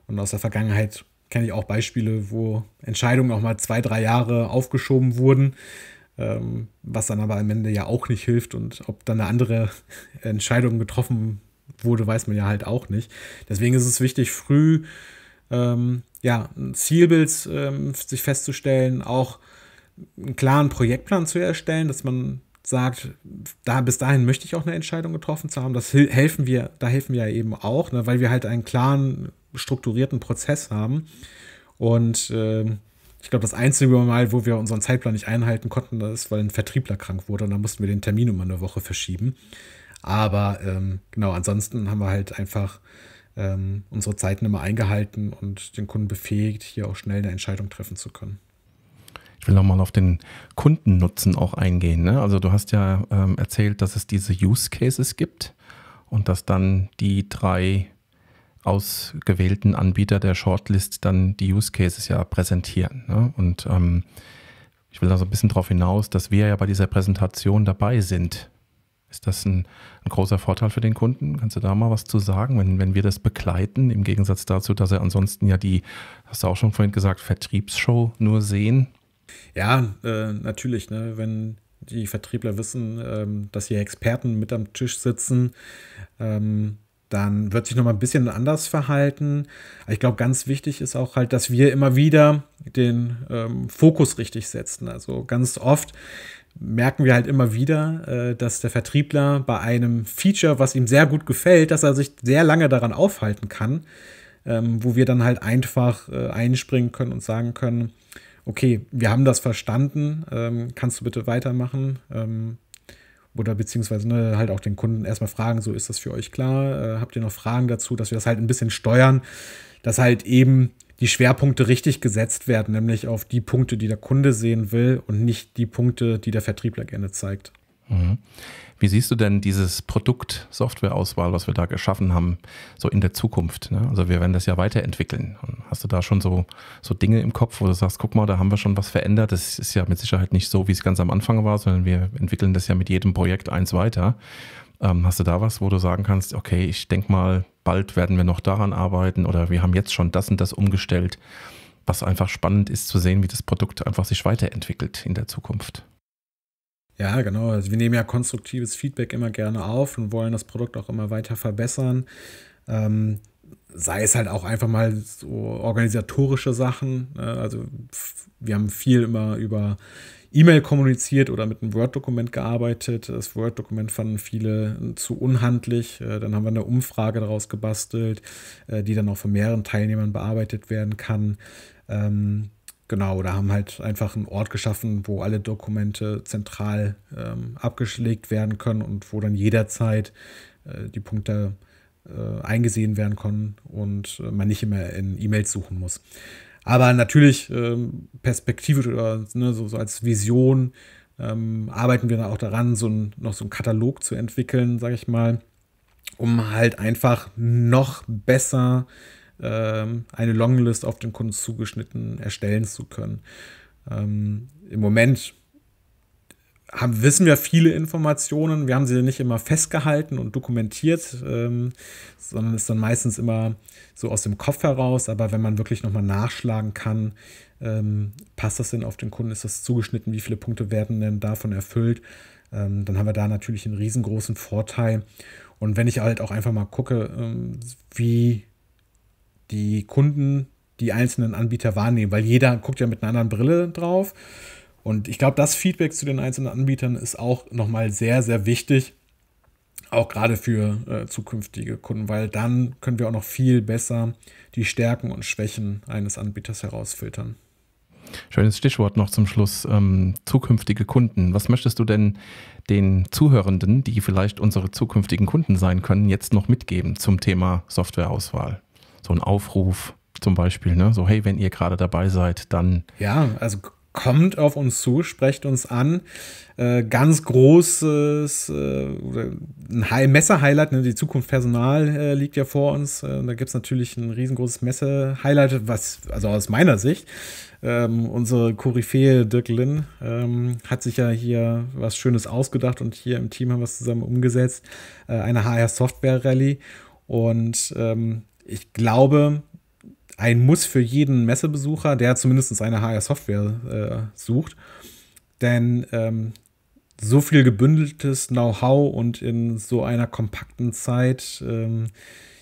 S2: Und aus der Vergangenheit kenne ich auch Beispiele, wo Entscheidungen auch mal zwei, drei Jahre aufgeschoben wurden, ähm, was dann aber am Ende ja auch nicht hilft und ob dann eine andere Entscheidung getroffen wird wurde, weiß man ja halt auch nicht. Deswegen ist es wichtig, früh ähm, ja, ein Zielbild ähm, sich festzustellen, auch einen klaren Projektplan zu erstellen, dass man sagt, da, bis dahin möchte ich auch eine Entscheidung getroffen zu haben. Das helfen wir, da helfen wir ja eben auch, ne, weil wir halt einen klaren, strukturierten Prozess haben. Und äh, ich glaube, das einzige Mal, wo wir unseren Zeitplan nicht einhalten konnten, das ist, weil ein Vertriebler krank wurde und da mussten wir den Termin um eine Woche verschieben. Aber ähm, genau, ansonsten haben wir halt einfach ähm, unsere Zeiten immer eingehalten und den Kunden befähigt, hier auch schnell eine Entscheidung treffen zu können.
S1: Ich will nochmal auf den Kundennutzen auch eingehen. Ne? Also du hast ja ähm, erzählt, dass es diese Use Cases gibt und dass dann die drei ausgewählten Anbieter der Shortlist dann die Use Cases ja präsentieren. Ne? Und ähm, ich will da so ein bisschen darauf hinaus, dass wir ja bei dieser Präsentation dabei sind. Ist das ein, ein, großer Vorteil für den Kunden? Kannst du da mal was zu sagen, wenn, wenn wir das begleiten, im Gegensatz dazu, dass er ansonsten ja die, hast du auch schon vorhin gesagt, Vertriebsshow nur sehen?
S2: Ja, äh, natürlich, ne? wenn die Vertriebler wissen, ähm, dass hier Experten mit am Tisch sitzen, ähm, dann wird sich nochmal ein bisschen anders verhalten. Aber ich glaube, ganz wichtig ist auch halt, dass wir immer wieder den ähm, Fokus richtig setzen. Also ganz oft merken wir halt immer wieder, äh, dass der Vertriebler bei einem Feature, was ihm sehr gut gefällt, dass er sich sehr lange daran aufhalten kann, ähm, wo wir dann halt einfach äh, einspringen können und sagen können, okay, wir haben das verstanden, ähm, kannst du bitte weitermachen? Ähm, oder beziehungsweise ne, halt auch den Kunden erstmal fragen, so ist das für euch klar? Äh, habt ihr noch Fragen dazu, dass wir das halt ein bisschen steuern, dass halt eben die Schwerpunkte richtig gesetzt werden, nämlich auf die Punkte, die der Kunde sehen will und nicht die Punkte, die der Vertriebler gerne zeigt. Mhm.
S1: Wie siehst du denn dieses Produkt Softwareauswahl, was wir da geschaffen haben, so in der Zukunft? Ne? Also wir werden das ja weiterentwickeln. Hast du da schon so, so Dinge im Kopf, wo du sagst, guck mal, da haben wir schon was verändert. Das ist ja mit Sicherheit nicht so, wie es ganz am Anfang war, sondern wir entwickeln das ja mit jedem Projekt eins weiter. Ähm, hast du da was, wo du sagen kannst, okay, ich denke mal, bald werden wir noch daran arbeiten oder wir haben jetzt schon das und das umgestellt, was einfach spannend ist zu sehen, wie das Produkt einfach sich weiterentwickelt in der Zukunft.
S2: Ja, genau. Also wir nehmen ja konstruktives Feedback immer gerne auf und wollen das Produkt auch immer weiter verbessern. Ähm, sei es halt auch einfach mal so organisatorische Sachen. Ne? Also wir haben viel immer über E-Mail kommuniziert oder mit einem Word-Dokument gearbeitet. Das Word-Dokument fanden viele zu unhandlich. Äh, dann haben wir eine Umfrage daraus gebastelt, äh, die dann auch von mehreren Teilnehmern bearbeitet werden kann. Ähm, genau, oder haben halt einfach einen Ort geschaffen, wo alle Dokumente zentral ähm, abgeschlägt werden können und wo dann jederzeit äh, die Punkte äh, eingesehen werden können und äh, man nicht immer in E-Mails suchen muss. Aber natürlich ähm, perspektivisch oder ne, so, so, als Vision ähm, arbeiten wir dann auch daran, so ein, noch so einen Katalog zu entwickeln, sage ich mal, um halt einfach noch besser ähm, eine Longlist auf den Kunden zugeschnitten erstellen zu können. Ähm, Im Moment haben, wissen wir viele Informationen. Wir haben sie nicht immer festgehalten und dokumentiert, ähm, sondern ist dann meistens immer so aus dem Kopf heraus. Aber wenn man wirklich nochmal nachschlagen kann, ähm, passt das denn auf den Kunden, ist das zugeschnitten, wie viele Punkte werden denn davon erfüllt, ähm, dann haben wir da natürlich einen riesengroßen Vorteil. Und wenn ich halt auch einfach mal gucke, ähm, wie die Kunden die einzelnen Anbieter wahrnehmen, weil jeder guckt ja mit einer anderen Brille drauf und ich glaube, das Feedback zu den einzelnen Anbietern ist auch nochmal sehr, sehr wichtig, auch gerade für äh, zukünftige Kunden, weil dann können wir auch noch viel besser die Stärken und Schwächen eines Anbieters herausfiltern.
S1: Schönes Stichwort noch zum Schluss, ähm, zukünftige Kunden. Was möchtest du denn den Zuhörenden, die vielleicht unsere zukünftigen Kunden sein können, jetzt noch mitgeben zum Thema Softwareauswahl? So ein Aufruf zum Beispiel, ne? so hey, wenn ihr gerade dabei seid, dann.
S2: Ja, also kommt auf uns zu, sprecht uns an. Äh, ganz großes, äh, ein Messe-Highlight, ne? die Zukunft Personal äh, liegt ja vor uns. Äh, da gibt es natürlich ein riesengroßes Messe-Highlight, was, also aus meiner Sicht, ähm, unsere Koryphäe Dirk Lin ähm, hat sich ja hier was Schönes ausgedacht und hier im Team haben wir es zusammen umgesetzt. Äh, eine HR-Software-Rallye. Und ähm, ich glaube, ein Muss für jeden Messebesucher, der zumindest eine HR-Software äh, sucht. Denn ähm, so viel gebündeltes Know-how und in so einer kompakten Zeit, ähm,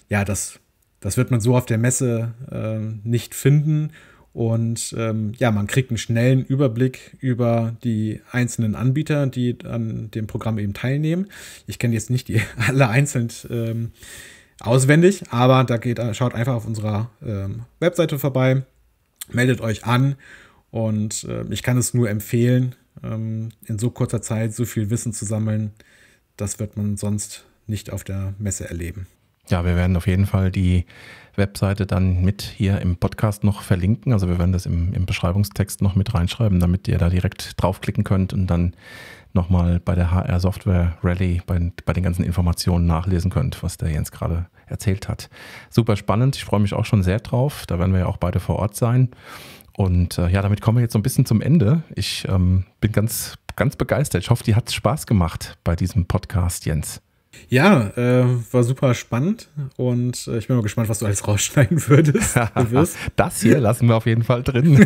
S2: ja, das, das wird man so auf der Messe äh, nicht finden. Und ähm, ja, man kriegt einen schnellen Überblick über die einzelnen Anbieter, die an dem Programm eben teilnehmen. Ich kenne jetzt nicht die alle einzeln ähm, auswendig, aber da geht, schaut einfach auf unserer ähm, Webseite vorbei, meldet euch an und äh, ich kann es nur empfehlen, ähm, in so kurzer Zeit so viel Wissen zu sammeln, das wird man sonst nicht auf der Messe erleben
S1: ja, wir werden auf jeden Fall die Webseite dann mit hier im Podcast noch verlinken. Also wir werden das im, im Beschreibungstext noch mit reinschreiben, damit ihr da direkt draufklicken könnt und dann nochmal bei der HR Software Rally bei, bei, den ganzen Informationen nachlesen könnt, was der Jens gerade erzählt hat. Super spannend. Ich freue mich auch schon sehr drauf. Da werden wir ja auch beide vor Ort sein. Und äh, ja, damit kommen wir jetzt so ein bisschen zum Ende. Ich ähm, bin ganz, ganz begeistert. Ich hoffe, dir hat es Spaß gemacht bei diesem Podcast, Jens.
S2: Ja, äh, war super spannend und äh, ich bin mal gespannt, was
S1: du alles rausschneiden würdest. das hier lassen wir auf jeden Fall drin.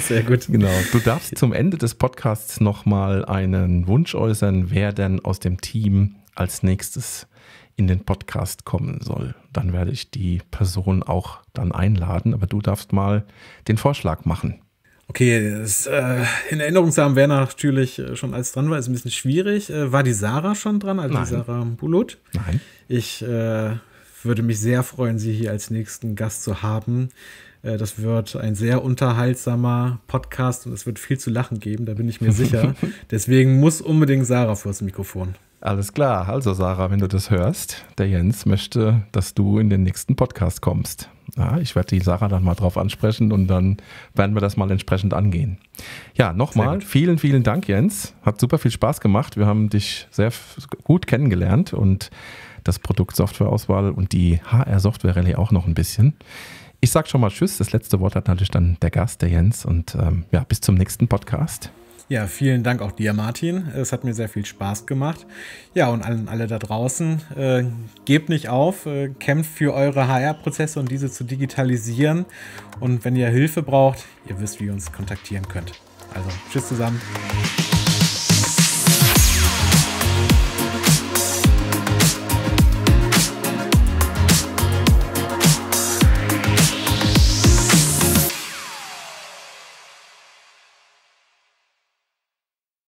S1: Sehr gut. Genau. Du darfst zum Ende des Podcasts nochmal einen Wunsch äußern, wer denn aus dem Team als nächstes in den Podcast kommen soll. Dann werde ich die Person auch dann einladen, aber du darfst mal den Vorschlag machen. Okay,
S2: das, äh, in Erinnerung zu haben wäre natürlich äh, schon als dran war, ist ein bisschen schwierig. Äh, war die Sarah schon dran, also Nein. die Sarah Bulut? Nein. Ich äh, würde mich sehr freuen, sie hier als nächsten Gast zu haben. Äh, das wird ein sehr unterhaltsamer Podcast und es wird viel zu lachen geben, da bin ich mir sicher. Deswegen muss unbedingt Sarah vor das Mikrofon.
S1: Alles klar. Also, Sarah, wenn du das hörst, der Jens möchte, dass du in den nächsten Podcast kommst. Ja, ich werde die Sarah dann mal drauf ansprechen und dann werden wir das mal entsprechend angehen. Ja, nochmal vielen, vielen Dank, Jens. Hat super viel Spaß gemacht. Wir haben dich sehr gut kennengelernt und das Produkt Softwareauswahl und die HR Software Rallye auch noch ein bisschen. Ich sage schon mal Tschüss. Das letzte Wort hat natürlich dann der Gast, der Jens. Und ähm, ja, bis zum nächsten Podcast.
S2: Ja, vielen Dank auch dir, Martin. Es hat mir sehr viel Spaß gemacht. Ja, und allen alle da draußen, äh, gebt nicht auf, äh, kämpft für eure HR-Prozesse und diese zu digitalisieren. Und wenn ihr Hilfe braucht, ihr wisst, wie ihr uns kontaktieren könnt. Also, tschüss zusammen.